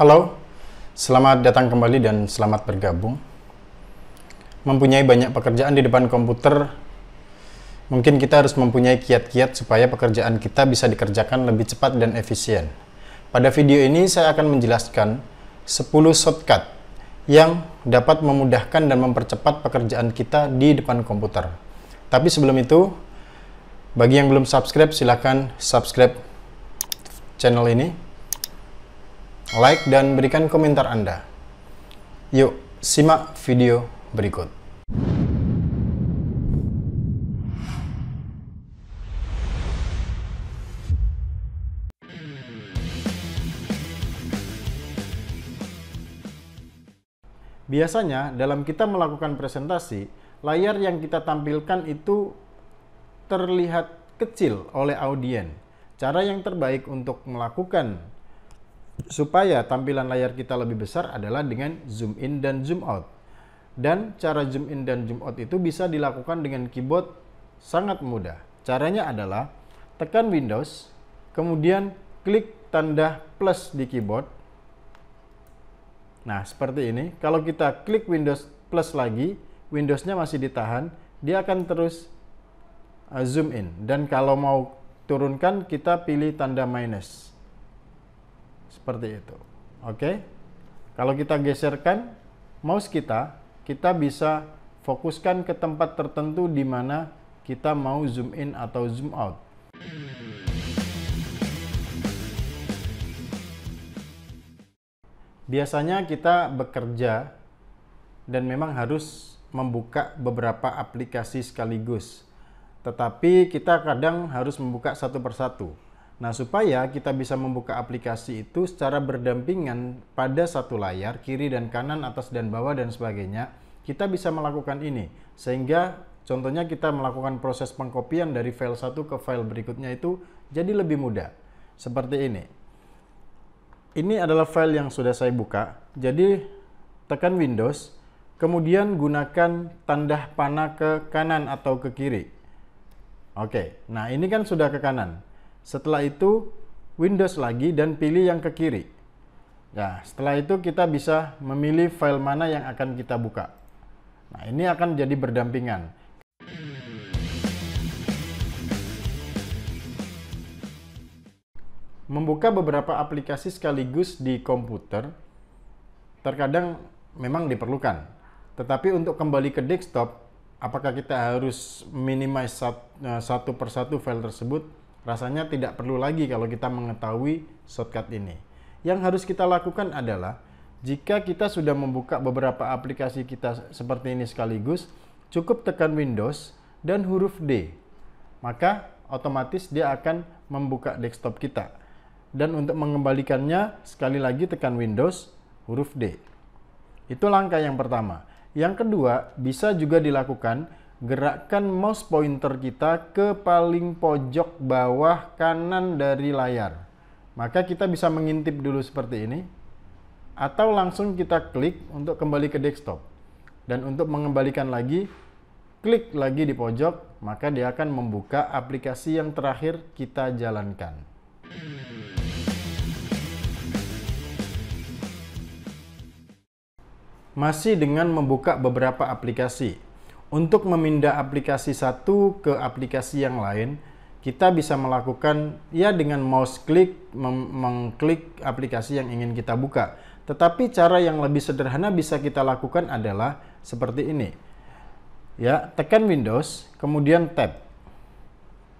Halo, selamat datang kembali dan selamat bergabung. Mempunyai banyak pekerjaan di depan komputer, mungkin kita harus mempunyai kiat-kiat supaya pekerjaan kita bisa dikerjakan lebih cepat dan efisien. Pada video ini saya akan menjelaskan 10 shortcut yang dapat memudahkan dan mempercepat pekerjaan kita di depan komputer. Tapi sebelum itu, bagi yang belum subscribe silahkan subscribe channel ini like, dan berikan komentar Anda. Yuk, simak video berikut. Biasanya, dalam kita melakukan presentasi, layar yang kita tampilkan itu terlihat kecil oleh audien. Cara yang terbaik untuk melakukan supaya tampilan layar kita lebih besar adalah dengan zoom in dan zoom out. Dan cara zoom in dan zoom out itu bisa dilakukan dengan keyboard sangat mudah. Caranya adalah tekan Windows, kemudian klik tanda plus di keyboard. Nah, seperti ini. Kalau kita klik Windows plus lagi, Windows-nya masih ditahan, dia akan terus eh, zoom in. Dan kalau mau turunkan, kita pilih tanda minus. Seperti itu. Oke. Kalau kita geserkan mouse kita, kita bisa fokuskan ke tempat tertentu di mana kita mau zoom in atau zoom out. Biasanya kita bekerja dan memang harus membuka beberapa aplikasi sekaligus. Tetapi kita kadang harus membuka satu persatu. Nah, supaya kita bisa membuka aplikasi itu secara berdampingan pada satu layar, kiri dan kanan, atas dan bawah, dan sebagainya, kita bisa melakukan ini. Sehingga, contohnya kita melakukan proses pengkopian dari file satu ke file berikutnya itu jadi lebih mudah. Seperti ini. Ini adalah file yang sudah saya buka. Jadi, tekan Windows, kemudian gunakan tanda panah ke kanan atau ke kiri. Oke, nah ini kan sudah ke kanan setelah itu Windows lagi dan pilih yang ke kiri. Nah, setelah itu kita bisa memilih file mana yang akan kita buka. Nah, ini akan jadi berdampingan. Membuka beberapa aplikasi sekaligus di komputer terkadang memang diperlukan. Tetapi untuk kembali ke desktop, apakah kita harus minimize eh, satu persatu file tersebut? Rasanya tidak perlu lagi kalau kita mengetahui shortcut ini. Yang harus kita lakukan adalah jika kita sudah membuka beberapa aplikasi kita seperti ini sekaligus, cukup tekan Windows dan huruf D. Maka otomatis dia akan membuka desktop kita. Dan untuk mengembalikannya, sekali lagi tekan Windows, huruf D. Itu langkah yang pertama. Yang kedua, bisa juga dilakukan gerakkan mouse pointer kita ke paling pojok bawah kanan dari layar. Maka kita bisa mengintip dulu seperti ini, atau langsung kita klik untuk kembali ke desktop. Dan untuk mengembalikan lagi, klik lagi di pojok, maka dia akan membuka aplikasi yang terakhir kita jalankan. Masih dengan membuka beberapa aplikasi, untuk memindah aplikasi satu ke aplikasi yang lain, kita bisa melakukan ya dengan mouse klik mengklik aplikasi yang ingin kita buka. Tetapi cara yang lebih sederhana bisa kita lakukan adalah seperti ini. Ya, tekan Windows, kemudian tab.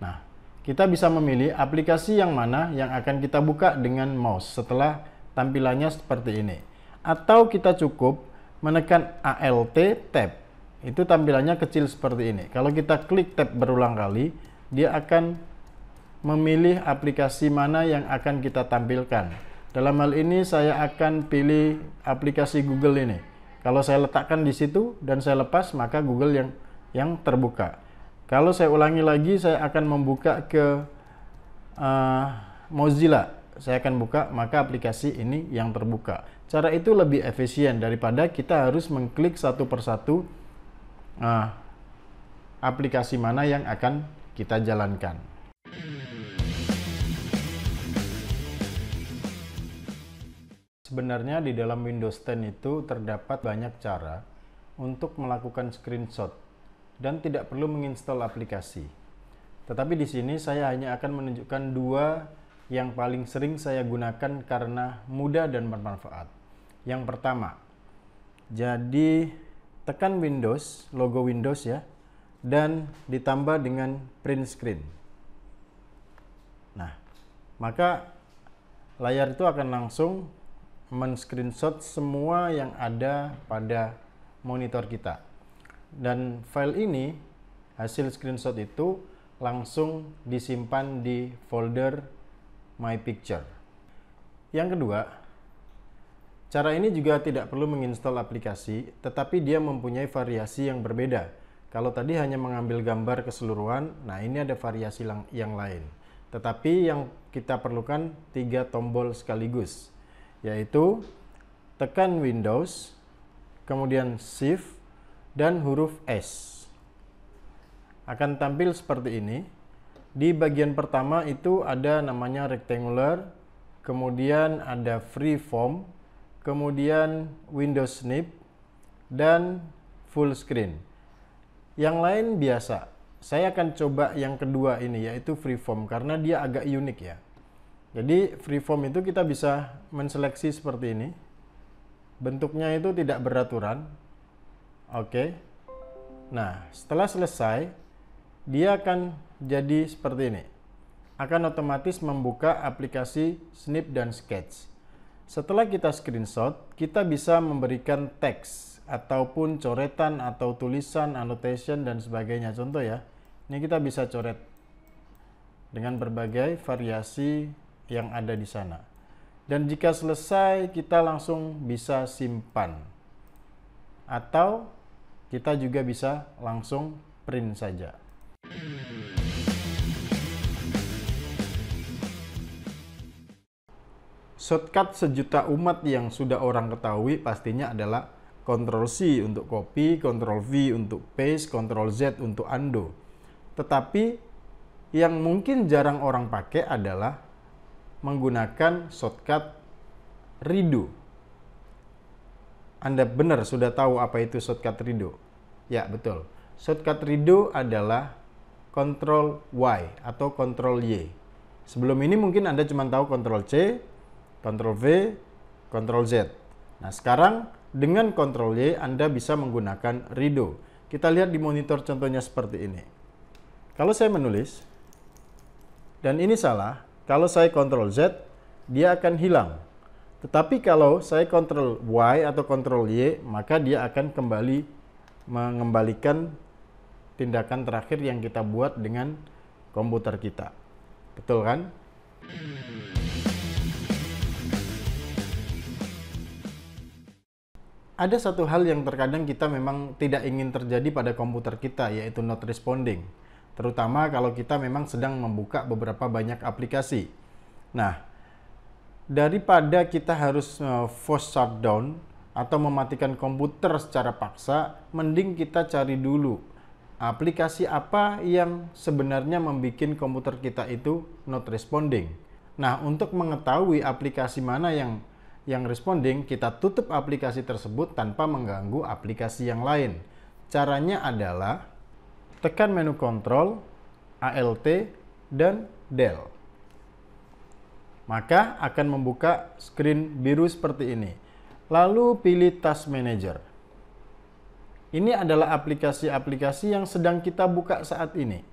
Nah, kita bisa memilih aplikasi yang mana yang akan kita buka dengan mouse setelah tampilannya seperti ini. Atau kita cukup menekan ALT tab itu tampilannya kecil seperti ini. Kalau kita klik tab berulang kali, dia akan memilih aplikasi mana yang akan kita tampilkan. Dalam hal ini saya akan pilih aplikasi Google ini. Kalau saya letakkan di situ dan saya lepas, maka Google yang yang terbuka. Kalau saya ulangi lagi, saya akan membuka ke uh, Mozilla. Saya akan buka, maka aplikasi ini yang terbuka. Cara itu lebih efisien daripada kita harus mengklik satu persatu uh, aplikasi mana yang akan kita jalankan. Sebenarnya di dalam Windows 10 itu terdapat banyak cara untuk melakukan screenshot dan tidak perlu menginstal aplikasi. Tetapi di sini saya hanya akan menunjukkan dua yang paling sering saya gunakan karena mudah dan bermanfaat. Yang pertama, jadi tekan Windows, logo Windows ya, dan ditambah dengan print screen. Nah, maka layar itu akan langsung men-screenshot semua yang ada pada monitor kita. Dan file ini, hasil screenshot itu langsung disimpan di folder My Picture. Yang kedua, Cara ini juga tidak perlu menginstal aplikasi, tetapi dia mempunyai variasi yang berbeda. Kalau tadi hanya mengambil gambar keseluruhan, nah ini ada variasi yang lain. Tetapi yang kita perlukan tiga tombol sekaligus, yaitu tekan Windows, kemudian Shift, dan huruf S. Akan tampil seperti ini. Di bagian pertama itu ada namanya rectangular, kemudian ada free form, kemudian Windows Snip, dan full screen. Yang lain biasa. Saya akan coba yang kedua ini yaitu freeform karena dia agak unik ya. Jadi freeform itu kita bisa menseleksi seperti ini. Bentuknya itu tidak beraturan. Oke. Nah, setelah selesai dia akan jadi seperti ini. Akan otomatis membuka aplikasi Snip dan Sketch. Setelah kita screenshot, kita bisa memberikan teks ataupun coretan atau tulisan, annotation, dan sebagainya. Contoh ya, ini kita bisa coret dengan berbagai variasi yang ada di sana. Dan jika selesai, kita langsung bisa simpan. Atau kita juga bisa langsung print saja. shortcut sejuta umat yang sudah orang ketahui pastinya adalah Ctrl C untuk copy, Ctrl V untuk paste, Ctrl Z untuk undo. Tetapi yang mungkin jarang orang pakai adalah menggunakan shortcut redo. Anda benar sudah tahu apa itu shortcut redo. Ya, betul. Shortcut redo adalah Ctrl Y atau Ctrl Y. Sebelum ini mungkin Anda cuma tahu Ctrl C, Ctrl V, Ctrl Z. Nah, sekarang dengan Ctrl Y Anda bisa menggunakan redo. Kita lihat di monitor contohnya seperti ini. Kalau saya menulis, dan ini salah, kalau saya Ctrl Z, dia akan hilang. Tetapi kalau saya Ctrl Y atau Ctrl Y, maka dia akan kembali mengembalikan tindakan terakhir yang kita buat dengan komputer kita. Betul kan? ada satu hal yang terkadang kita memang tidak ingin terjadi pada komputer kita, yaitu not responding. Terutama kalau kita memang sedang membuka beberapa banyak aplikasi. Nah, daripada kita harus eh, force shutdown atau mematikan komputer secara paksa, mending kita cari dulu aplikasi apa yang sebenarnya membuat komputer kita itu not responding. Nah, untuk mengetahui aplikasi mana yang yang responding, kita tutup aplikasi tersebut tanpa mengganggu aplikasi yang lain. Caranya adalah tekan menu kontrol, ALT, dan del. Maka akan membuka screen biru seperti ini. Lalu pilih Task Manager. Ini adalah aplikasi-aplikasi yang sedang kita buka saat ini.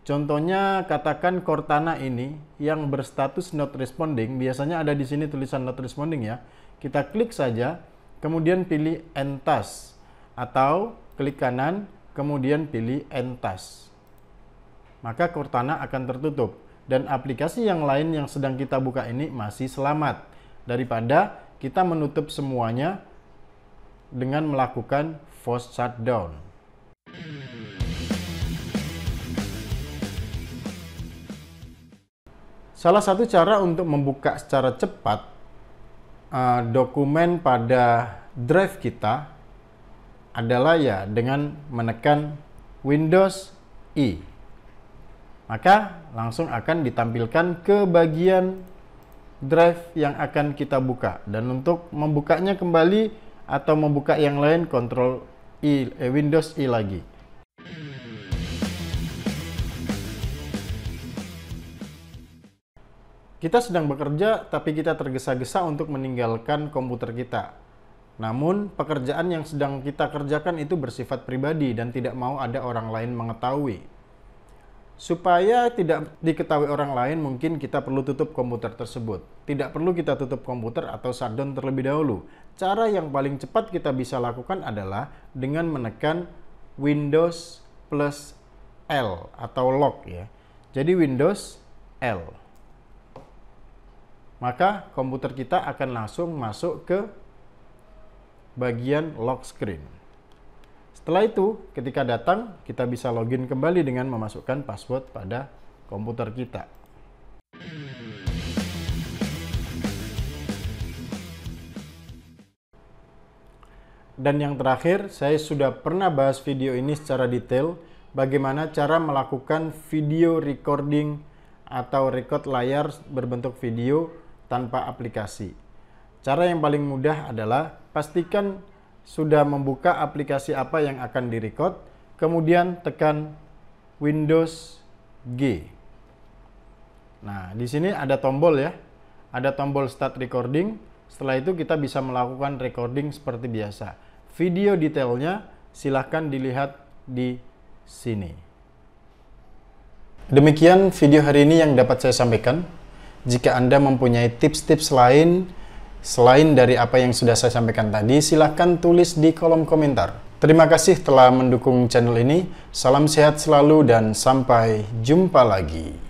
Contohnya katakan Cortana ini yang berstatus not responding, biasanya ada di sini tulisan not responding ya. Kita klik saja, kemudian pilih end task atau klik kanan, kemudian pilih end task. Maka Cortana akan tertutup dan aplikasi yang lain yang sedang kita buka ini masih selamat daripada kita menutup semuanya dengan melakukan force shutdown. Salah satu cara untuk membuka secara cepat uh, dokumen pada drive kita adalah ya dengan menekan Windows I. E. Maka langsung akan ditampilkan ke bagian drive yang akan kita buka. Dan untuk membukanya kembali atau membuka yang lain, Ctrl I, e, eh, Windows I e lagi. Kita sedang bekerja, tapi kita tergesa-gesa untuk meninggalkan komputer kita. Namun, pekerjaan yang sedang kita kerjakan itu bersifat pribadi dan tidak mau ada orang lain mengetahui. Supaya tidak diketahui orang lain, mungkin kita perlu tutup komputer tersebut. Tidak perlu kita tutup komputer atau shutdown terlebih dahulu. Cara yang paling cepat kita bisa lakukan adalah dengan menekan Windows plus L atau lock ya. Jadi Windows L maka komputer kita akan langsung masuk ke bagian lock screen. Setelah itu, ketika datang, kita bisa login kembali dengan memasukkan password pada komputer kita. Dan yang terakhir, saya sudah pernah bahas video ini secara detail bagaimana cara melakukan video recording atau record layar berbentuk video tanpa aplikasi. Cara yang paling mudah adalah pastikan sudah membuka aplikasi apa yang akan direcord, kemudian tekan Windows G. Nah, di sini ada tombol ya. Ada tombol start recording. Setelah itu kita bisa melakukan recording seperti biasa. Video detailnya silahkan dilihat di sini. Demikian video hari ini yang dapat saya sampaikan. Jika Anda mempunyai tips-tips lain selain dari apa yang sudah saya sampaikan tadi, silahkan tulis di kolom komentar. Terima kasih telah mendukung channel ini. Salam sehat selalu dan sampai jumpa lagi.